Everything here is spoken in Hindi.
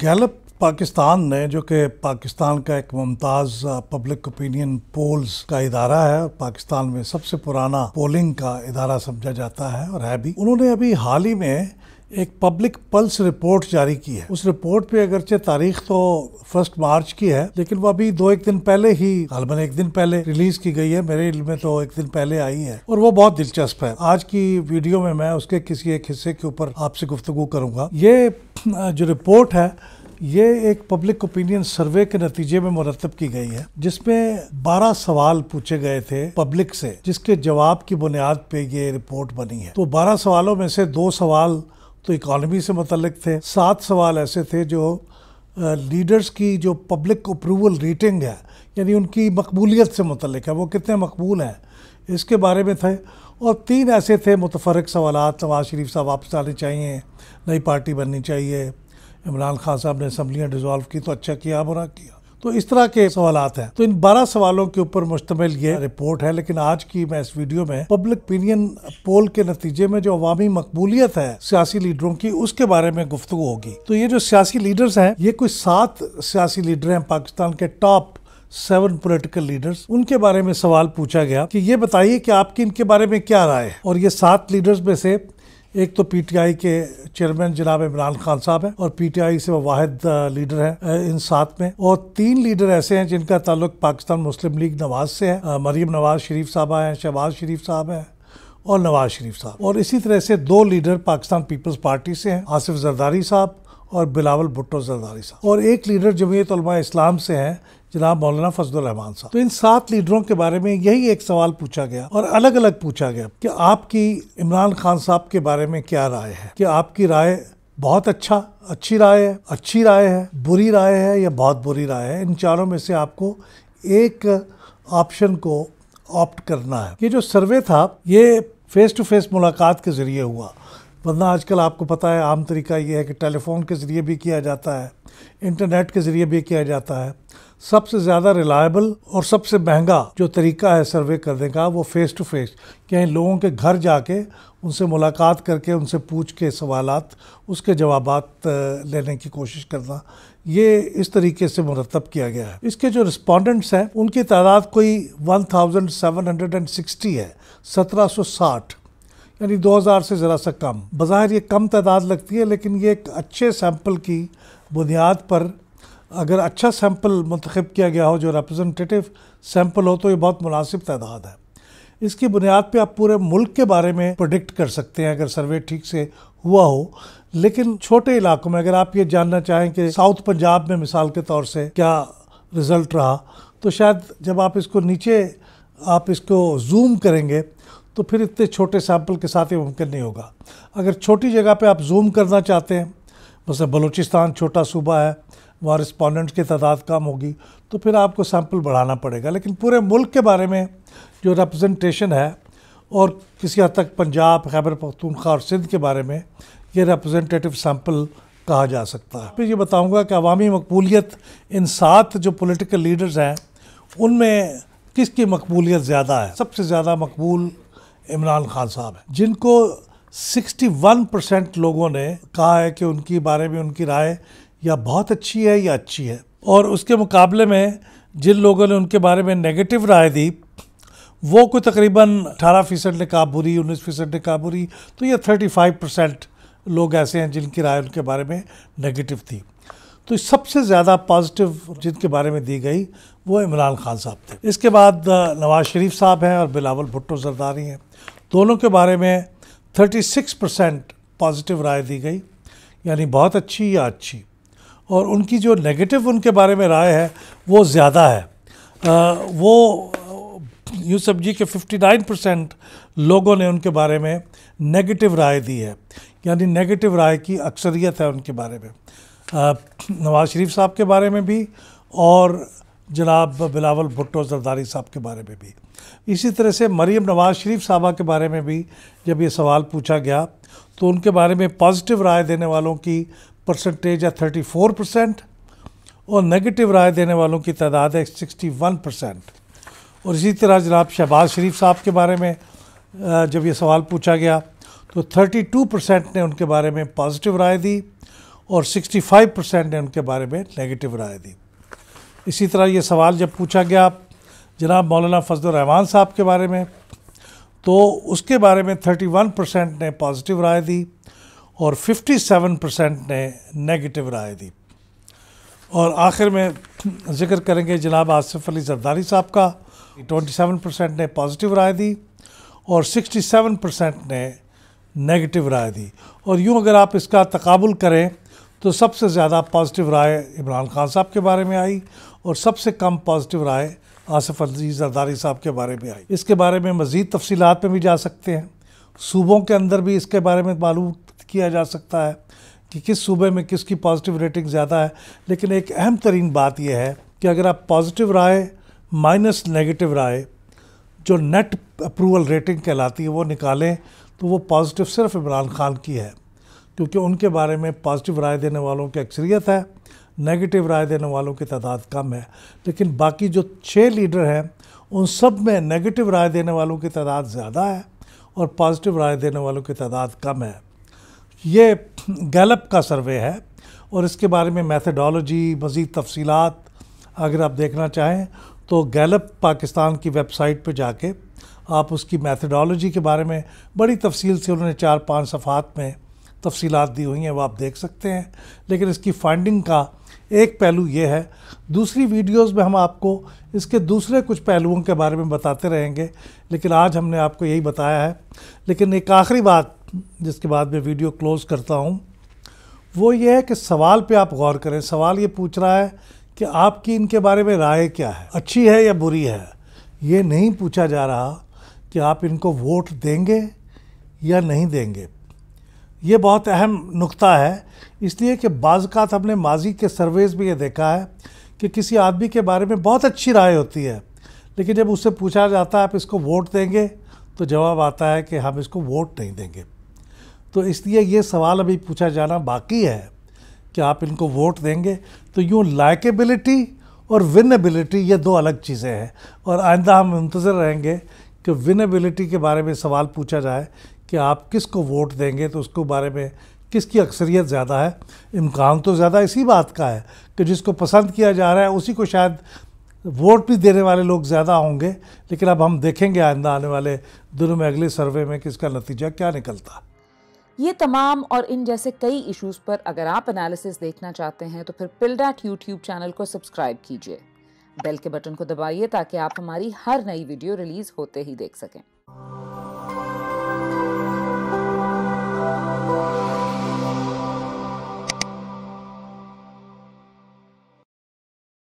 गैलप पाकिस्तान ने जो कि पाकिस्तान का एक मुमताज़ पब्लिक ओपिनियन पोल्स का इदारा है और पाकिस्तान में सबसे पुराना पोलिंग का इदारा समझा जाता है और है भी उन्होंने अभी हाल ही में एक पब्लिक पल्स रिपोर्ट जारी की है उस रिपोर्ट पे अगरचे तारीख तो फर्स्ट मार्च की है लेकिन वो अभी दो एक दिन पहले ही गालबन एक दिन पहले रिलीज की गई है मेरे इल में तो एक दिन पहले आई है और वो बहुत दिलचस्प है आज की वीडियो में मैं उसके किसी एक हिस्से के ऊपर आपसे गुफ्तगु करूंगा ये जो रिपोर्ट है ये एक पब्लिक ओपिनियन सर्वे के नतीजे में मुरतब की गई है जिसमें 12 सवाल पूछे गए थे पब्लिक से जिसके जवाब की बुनियाद पे ये रिपोर्ट बनी है तो 12 सवालों में से दो सवाल तो इकॉनमी से मतलब थे सात सवाल ऐसे थे जो लीडर्स की जो पब्लिक अप्रूवल रेटिंग है यानी उनकी मकबूलियत से मतलब है वो कितने मकबूल हैं इसके बारे में थे और तीन ऐसे थे मुतफरक सवाल नवाज शरीफ साहब वापस आने चाहिए नई पार्टी बननी चाहिए इमरान खान साहब ने असम्बलियाँ डिज़ोल्व की तो अच्छा किया बुरा किया तो इस तरह के सवाल हैं तो इन बारह सवालों के ऊपर मुश्तमिल ये रिपोर्ट है लेकिन आज की मैं इस वीडियो में पब्लिक ओपिनियन पोल के नतीजे में जो अवामी मकबूलियत है सियासी लीडरों की उसके बारे में गुफ्तु होगी तो ये जो सियासी लीडर्स हैं ये कुछ सात सियासी लीडर हैं पाकिस्तान के टॉप सेवन पॉलिटिकल लीडर्स उनके बारे में सवाल पूछा गया कि ये बताइए कि आपकी इनके बारे में क्या राय है और ये सात लीडर्स में से एक तो पीटीआई के चेयरमैन जनाब इमरान खान साहब हैं और पीटीआई से वो वाद लीडर uh, हैं uh, इन साथ में और तीन लीडर ऐसे हैं जिनका ताल्लुक पाकिस्तान मुस्लिम लीग नवाज से है uh, मरीम नवाज शरीफ साहब हैं शहबाज शरीफ साहब हैं और नवाज शरीफ साहब और इसी तरह से दो लीडर पाकिस्तान पीपल्स पार्टी से हैं आसिफ जरदारी साहब और बिलावल भुट्टो जरदारी साहब और एक लीडर जमीयत इस्लाम से हैं जनाब मौलाना फजलरहमान रहमान साहब तो इन सात लीडरों के बारे में यही एक सवाल पूछा गया और अलग अलग पूछा गया कि आपकी इमरान खान साहब के बारे में क्या राय है कि आपकी राय बहुत अच्छा अच्छी राय है अच्छी राय है बुरी राय है या बहुत बुरी राय है इन चारों में से आपको एक ऑप्शन को ऑप्ट करना है ये जो सर्वे था ये फेस टू फेस मुलाकात के ज़रिए हुआ અને આજકાલ આપકો પતા હે આમ તરીકા યે હે કે ટેલિફોન કે ઝરીયે ભી કિયા જાતા હે ઇન્ટરનેટ કે ઝરીયે ભી કિયા જાતા હે સબસે જ્યાદા રિલાયેબલ ઓર સબસે બહેંગા જો તરીકા હે સર્વે કરને કા વો ફેસ ટુ ફેસ કે લોગો કે ઘર જાકે ઉનસે મુલાકાત કરકે ઉનસે પૂછકે સવાલાત ઉસકે જવાબાત લેને કી કોશિશ કરના યે ઇસ તરીકે સે મુરતબ કિયા ગયા હે ઇસકે જો રિસ્પોન્ડન્ટસ હે ઉનકે તાદાદ કોઈ 1760 હે 1760 यानी 2000 से ज़रा सा कम बाहर ये कम तादाद लगती है लेकिन ये एक अच्छे सैम्पल की बुनियाद पर अगर अच्छा सैम्पल मंतखब किया गया हो जो रिप्रजेंटेटिव सैंपल हो तो ये बहुत मुनासिब तादाद है इसकी बुनियाद पे आप पूरे मुल्क के बारे में प्रोडिक्ट कर सकते हैं अगर सर्वे ठीक से हुआ हो लेकिन छोटे इलाकों में अगर आप ये जानना चाहें कि साउथ पंजाब में मिसाल के तौर से क्या रिज़ल्ट रहा तो शायद जब आप इसको नीचे आप इसको जूम करेंगे तो फिर इतने छोटे सैंपल के साथ ये मुमकिन नहीं होगा अगर छोटी जगह पे आप जूम करना चाहते हैं वैसे बलूचिस्तान छोटा सूबा है वहाँ रिस्पॉन्डेंट्स की तादाद कम होगी तो फिर आपको सैंपल बढ़ाना पड़ेगा लेकिन पूरे मुल्क के बारे में जो रिप्रेजेंटेशन है और किसी हद तक पंजाब खैबर पख्तूनख्वा और सिंध के बारे में ये रिप्रेजेंटेटिव सैंपल कहा जा सकता है फिर ये बताऊँगा कि अवामी मकबूलीत इन सात जो पोलिटिकल लीडर्स हैं उनमें किसकी मकबूलीत ज़्यादा है सबसे ज़्यादा मकबूल इमरान खान साहब हैं जिनको 61 परसेंट लोगों ने कहा है कि उनकी बारे में उनकी राय या बहुत अच्छी है या अच्छी है और उसके मुकाबले में जिन लोगों ने उनके बारे में नेगेटिव राय दी वो को तकरीबन 18 फीसद ने कहा बुरी उन्नीस फीसद ने कहा बुरी तो ये 35 परसेंट लोग ऐसे हैं जिनकी राय उनके बारे में नेगेटिव थी तो सबसे ज़्यादा पॉजिटिव जिनके बारे में दी गई वो इमरान खान साहब थे इसके बाद नवाज शरीफ साहब हैं और बिलावल भुट्टो जरदारी हैं दोनों के बारे में 36 परसेंट पॉजिटिव राय दी गई यानी बहुत अच्छी या अच्छी और उनकी जो नेगेटिव उनके बारे में राय है वो ज़्यादा है आ, वो जी समझिए कि 59 परसेंट लोगों ने उनके बारे में नेगेटिव राय दी है यानी नेगेटिव राय की अक्सरियत है उनके बारे में आ, नवाज शरीफ साहब के बारे में भी और जनाब बिलावल भुट्टो जरदारी साहब के बारे में भी इसी तरह से मरीम नवाज शरीफ साहबा के बारे में भी जब ये सवाल पूछा गया तो उनके बारे में पॉजिटिव राय देने वालों की परसेंटेज है थर्टी फोर परसेंट और नेगेटिव राय देने वालों की तादाद है सिक्सटी वन परसेंट और इसी तरह जनाब शहबाज शरीफ साहब के बारे में जब ये सवाल पूछा गया तो थर्टी टू परसेंट ने उनके बारे में पॉजिटिव राय दी और 65 परसेंट ने उनके बारे में नेगेटिव राय दी इसी तरह ये सवाल जब पूछा गया जनाब मौलाना फजल रहमान साहब के बारे में तो उसके बारे में 31 परसेंट ने पॉजिटिव राय दी और 57 परसेंट ने नेगेटिव राय दी और आखिर में जिक्र करेंगे जनाब आसिफ अली जरदारी साहब का 27 परसेंट ने पॉजिटिव राय दी और 67 परसेंट ने नेगेटिव राय दी और यूँ अगर आप इसका तकबुल करें तो सबसे ज़्यादा पॉजिटिव राय इमरान खान साहब के बारे में आई और सबसे कम पॉजिटिव राय आसफ़ अली जरदारी साहब के बारे में आई इसके बारे में मज़ीद तफसीत में भी जा सकते हैं सूबों के अंदर भी इसके बारे में मालूम किया जा सकता है कि किस सूबे में किसकी पॉजिटिव रेटिंग ज़्यादा है लेकिन एक अहम तरीन बात यह है कि अगर आप पॉजिटिव राय माइनस नेगेटिव राय जो नेट अप्रूवल रेटिंग कहलाती है वो निकालें तो वो पॉजिटिव सिर्फ इमरान खान की है क्योंकि उनके बारे में पॉजिटिव राय देने वालों की अक्सरियत है नेगेटिव राय देने वालों की तादाद कम है लेकिन बाकी जो छः लीडर हैं उन सब में नेगेटिव राय देने वालों की तादाद ज़्यादा है और पॉजिटिव राय देने वालों की तादाद कम है ये गैलप का सर्वे है और इसके बारे में मैथडोलॉजी मज़ीद तफसीत अगर आप देखना चाहें तो गैलप पाकिस्तान की वेबसाइट पर जाके आप उसकी मैथडोलॉजी के बारे में बड़ी तफसील से उन्होंने चार पाँच सफ़ात में तफसीत दी हुई हैं वो आप देख सकते हैं लेकिन इसकी फाइंडिंग का एक पहलू ये है दूसरी वीडियोस में हम आपको इसके दूसरे कुछ पहलुओं के बारे में बताते रहेंगे लेकिन आज हमने आपको यही बताया है लेकिन एक आखिरी बात जिसके बाद मैं वीडियो क्लोज़ करता हूँ वो ये है कि सवाल पे आप गौर करें सवाल ये पूछ रहा है कि आपकी इनके बारे में राय क्या है अच्छी है या बुरी है ये नहीं पूछा जा रहा कि आप इनको वोट देंगे या नहीं देंगे ये बहुत अहम नुक्ता है इसलिए कि बाज़ात हमने माजी के सर्वेज़ में ये देखा है कि किसी आदमी के बारे में बहुत अच्छी राय होती है लेकिन जब उससे पूछा जाता है आप इसको वोट देंगे तो जवाब आता है कि हम इसको वोट नहीं देंगे तो इसलिए ये सवाल अभी पूछा जाना बाकी है कि आप इनको वोट देंगे तो यूँ लाइकेबिलिटी और विनेबिलिटी ये दो अलग चीज़ें हैं और आइंदा हम मंतज़र रहेंगे कि विनेबिलिटी के बारे में सवाल पूछा जाए कि आप किस को वोट देंगे तो उसको बारे में किसकी अक्सरियत ज़्यादा है इम्कान तो ज़्यादा इसी बात का है कि जिसको पसंद किया जा रहा है उसी को शायद वोट भी देने वाले लोग ज़्यादा होंगे लेकिन अब हम देखेंगे आइंदा आने वाले दिनों में अगले सर्वे में कि इसका नतीजा क्या निकलता ये तमाम और इन जैसे कई इश्यूज़ पर अगर आप एनालिसिस देखना चाहते हैं तो फिर पिलडाट यूट्यूब चैनल को सब्सक्राइब कीजिए बेल के बटन को दबाइए ताकि आप हमारी हर नई वीडियो रिलीज़ होते ही देख सकें